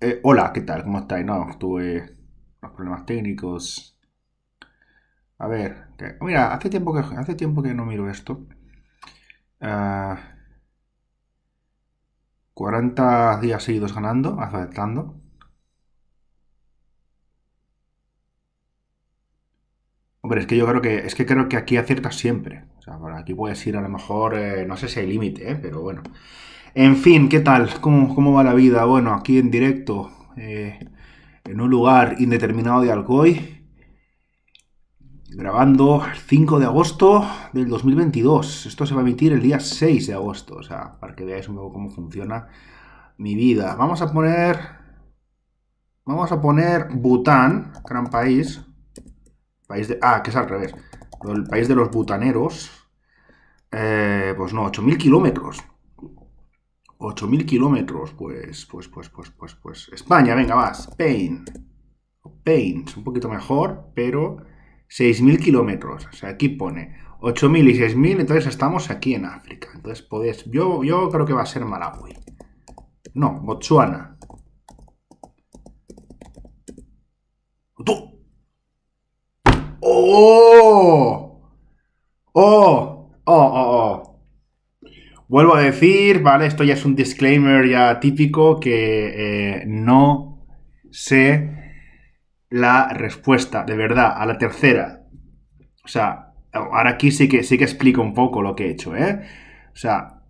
Eh, hola, ¿qué tal? ¿Cómo estáis? No, tuve los problemas técnicos. A ver, mira, hace tiempo que, hace tiempo que no miro esto. 40 ah, días seguidos ganando, aceptando Hombre, es que yo creo que es que creo que aquí aciertas siempre. O sea, aquí puedes ir a lo mejor, eh, no sé si hay límite, eh, pero bueno. En fin, ¿qué tal? ¿Cómo, va la vida? Bueno, aquí en directo, eh, en un lugar indeterminado de Alcoy, grabando el 5 de agosto del 2022. Esto se va a emitir el día 6 de agosto, o sea, para que veáis un poco cómo funciona mi vida. Vamos a poner... Vamos a poner Bután, gran país. país de, ah, que es al revés. El país de los butaneros. Eh, pues no, 8.000 kilómetros. 8.000 kilómetros, pues, pues, pues, pues, pues, pues. España, venga, más. Spain. Spain, es un poquito mejor, pero 6.000 kilómetros. O sea, aquí pone 8.000 y 6.000, entonces estamos aquí en África. Entonces podéis... Yo, yo creo que va a ser Malawi. No, Botsuana. ¡Tú! ¡Oh! ¡Oh! ¡Oh, oh, oh! Vuelvo a decir, ¿vale? Esto ya es un disclaimer ya típico que eh, no sé la respuesta, de verdad, a la tercera. O sea, ahora aquí sí que, sí que explico un poco lo que he hecho, ¿eh? O sea,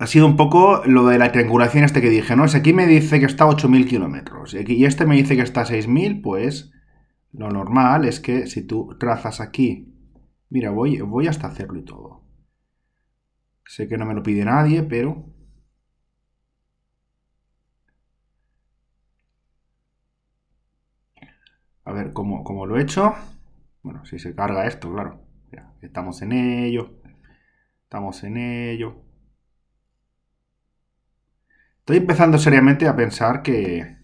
ha sido un poco lo de la triangulación este que dije, ¿no? es aquí me dice que está a 8.000 kilómetros y, este me dice que está a 6.000, pues lo normal es que si tú trazas aquí... Mira, voy, voy hasta hacerlo y todo. Sé que no me lo pide nadie, pero... A ver cómo, lo he hecho. Bueno, si se carga esto, claro. estamos en ello. Estamos en ello. Estoy empezando seriamente a pensar que...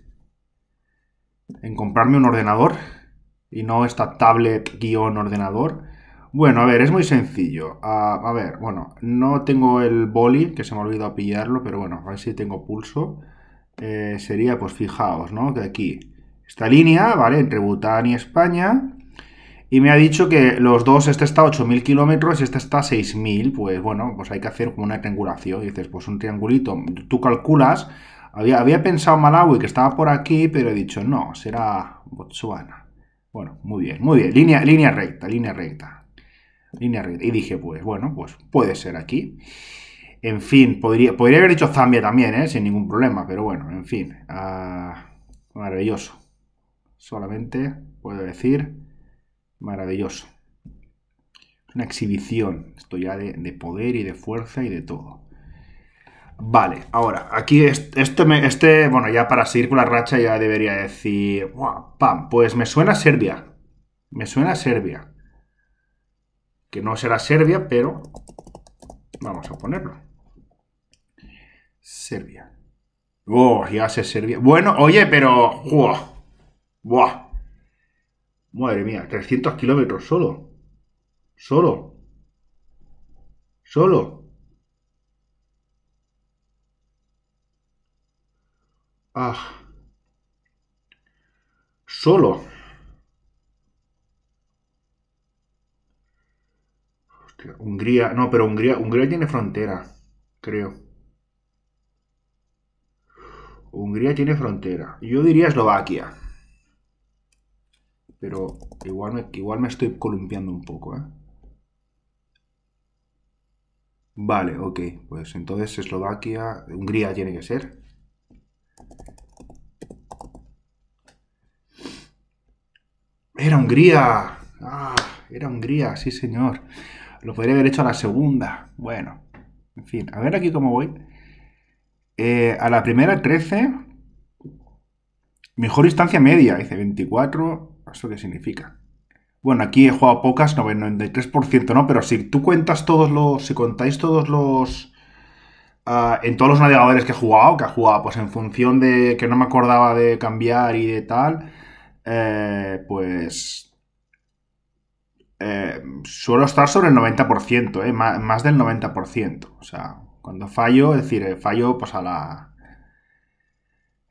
En comprarme un ordenador. Y no esta tablet-ordenador bueno, a ver, es muy sencillo. Ah, a, ver, bueno, no tengo el boli, que se me ha olvidado pillarlo, pero bueno, a ver si tengo pulso. Eh, sería, pues fijaos, ¿no? Que aquí, esta línea, ¿vale? Entre Bután y España. Y me ha dicho que los dos, este está a 8.000 kilómetros y este está a 6.000. Pues bueno, pues hay que hacer como una triangulación. Y dices, pues un triangulito. Tú calculas. Había, había pensado Malawi que estaba por aquí, pero he dicho, no, será Botswana. Bueno, muy bien, muy bien. Línea, línea recta, línea recta. Y dije, pues bueno, pues puede ser aquí. En fin, podría, podría haber dicho Zambia también, ¿eh? sin ningún problema, pero bueno, en fin. Ah, maravilloso. Solamente puedo decir maravilloso. una exhibición, esto ya de, poder y de fuerza y de todo. Vale, ahora, aquí este, este bueno, ya para seguir con la racha ya debería decir, ¡pam! Pues me suena Serbia. Me suena Serbia no será Serbia, pero vamos a ponerlo. Serbia. Oh, ya se Serbia. Bueno, oye, pero... ¡Buah! Madre mía, 300 kilómetros solo. Solo. Solo. Ah. Solo. Hungría. No, pero Hungría, Hungría tiene frontera, creo. Hungría tiene frontera. Yo diría Eslovaquia. Pero igual me, igual me estoy columpiando un poco, ¿eh? Vale, ok. Pues entonces Eslovaquia, Hungría tiene que ser. Era Hungría. Ah, era Hungría, sí señor. Lo podría haber hecho a la segunda. Bueno, en fin, a ver aquí cómo voy. Eh, a la primera 13, mejor instancia media, dice 24. ¿Eso qué significa? Bueno, aquí he jugado pocas, 93% no, pero si tú cuentas todos los, si contáis todos los, ah, en todos los navegadores que he jugado, que ha jugado, pues en función de que no me acordaba de cambiar y de tal, eh, pues eh, suelo estar sobre el 90%, eh, más, del 90%. O sea, cuando fallo, es decir, eh, fallo pues a la...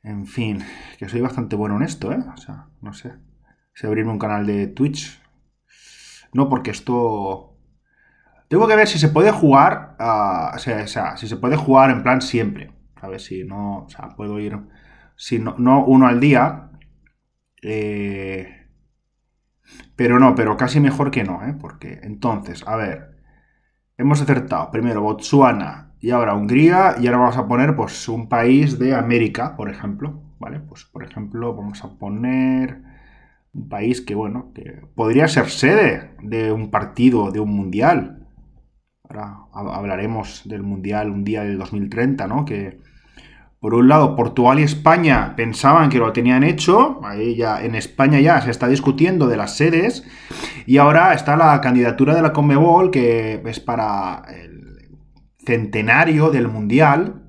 En fin, que soy bastante bueno en esto, ¿eh? O sea, no sé. Si abrirme un canal de Twitch. No, porque esto... Tengo que ver si se puede jugar, ah, o, sea, si se puede jugar en plan siempre. A ver si no, o sea, puedo ir, si no, no uno al día, eh, pero no, pero casi mejor que no, ¿eh? Porque entonces, a ver, hemos acertado primero Botsuana y ahora Hungría y ahora vamos a poner pues un país de América, por ejemplo, ¿vale? Pues por ejemplo vamos a poner un país que, bueno, que podría ser sede de un partido, de un mundial. Ahora hablaremos del mundial un día del 2030, ¿no? Que por un lado, Portugal y España pensaban que lo tenían hecho, en España ya se está discutiendo de las sedes, y ahora está la candidatura de la Conmebol, que es para el centenario del Mundial,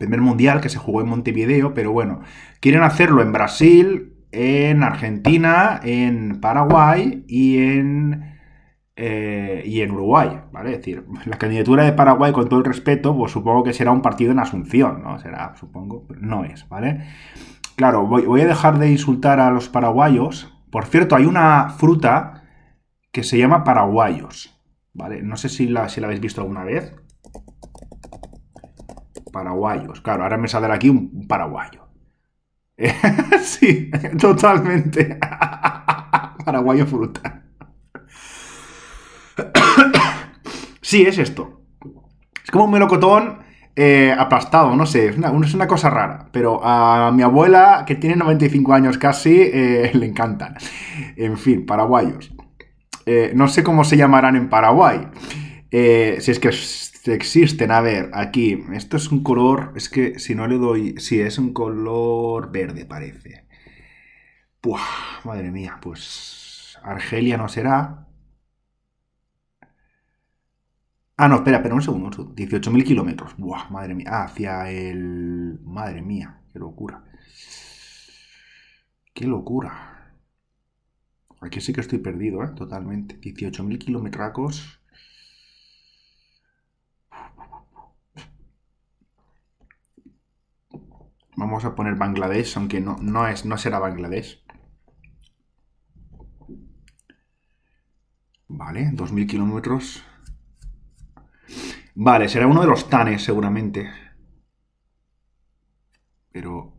primer Mundial que se jugó en Montevideo, pero bueno, quieren hacerlo en Brasil, en Argentina, en Paraguay y en eh, y en Uruguay, ¿vale? Es decir, la candidatura de Paraguay, con todo el respeto, pues supongo que será un partido en Asunción, ¿no? Será, supongo, pero no es, ¿vale? Claro, voy, a dejar de insultar a los paraguayos. Por cierto, hay una fruta que se llama paraguayos, ¿vale? No sé si la, si la habéis visto alguna vez. Paraguayos, claro, ahora me saldrá aquí un paraguayo. sí, totalmente. Paraguayo fruta. Sí, es esto. Es como un melocotón eh, aplastado, no sé, es una, cosa rara. Pero a mi abuela, que tiene 95 años casi, eh, le encantan. En fin, paraguayos. Eh, no sé cómo se llamarán en Paraguay. si es que existen, a ver, aquí. Esto es un color, es que si no le doy... Sí, es un color verde, parece. Buah, madre mía, pues Argelia no será. Ah, no, espera, espera, un segundo. 18.000 kilómetros. Buah, madre mía. Ah, hacia el... Madre mía, qué locura. Qué locura. Aquí sí que estoy perdido, ¿eh? Totalmente. 18.000 kilómetros. Vamos a poner Bangladesh, aunque no, no, es, no será Bangladesh. Vale, 2.000 kilómetros. Vale, será uno de los tanes, seguramente. Pero...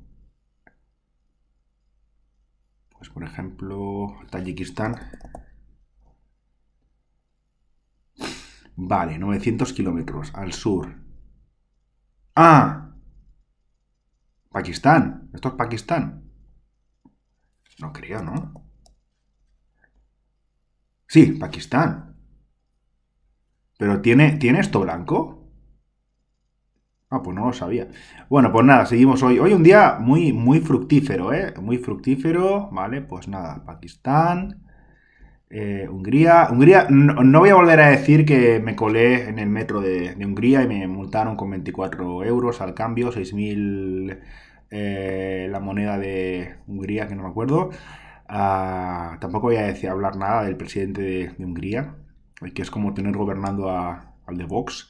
Pues, por ejemplo, Tayikistán. Vale, 900 kilómetros al sur. ¡Ah! Pakistán. ¿Esto es Pakistán? No creo, ¿no? Sí, Pakistán. ¿Pero tiene, tiene esto blanco? Ah, pues no lo sabía. Bueno, pues nada, seguimos hoy. Hoy un día muy, muy fructífero, ¿eh? Muy fructífero, ¿vale? Pues nada, Pakistán, eh, Hungría. Hungría, no, voy a volver a decir que me colé en el metro de, Hungría y me multaron con 24 euros al cambio, 6.000 eh, la moneda de Hungría, que no me acuerdo. Ah, tampoco voy a decir hablar nada del presidente de, de Hungría, eh, que es como tener gobernando al de Vox.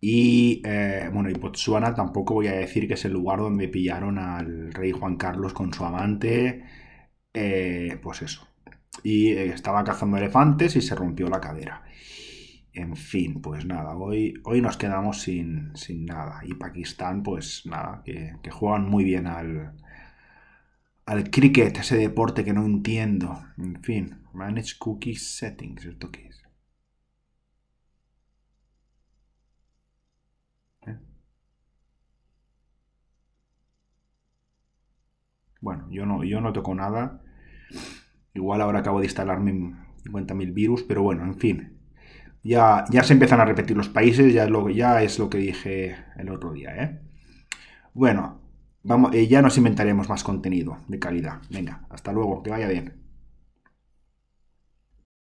Y eh, bueno, y Botsuana tampoco voy a decir que es el lugar donde pillaron al rey Juan Carlos con su amante. Eh, pues eso. Y estaba cazando elefantes y se rompió la cadera. En fin, pues nada, hoy, hoy nos quedamos sin, nada. Y Pakistán, pues nada, que, juegan muy bien al, al cricket, ese deporte que no entiendo. En fin, manage cookie settings, ¿esto qué es? Bueno, yo no, yo no toco nada. Igual ahora acabo de instalarme 50.000 virus, pero bueno, en fin. Ya, ya se empiezan a repetir los países, ya es lo, ya es lo que dije el otro día, ¿eh? Bueno, vamos, eh, ya nos inventaremos más contenido de calidad. Venga, hasta luego, que vaya bien.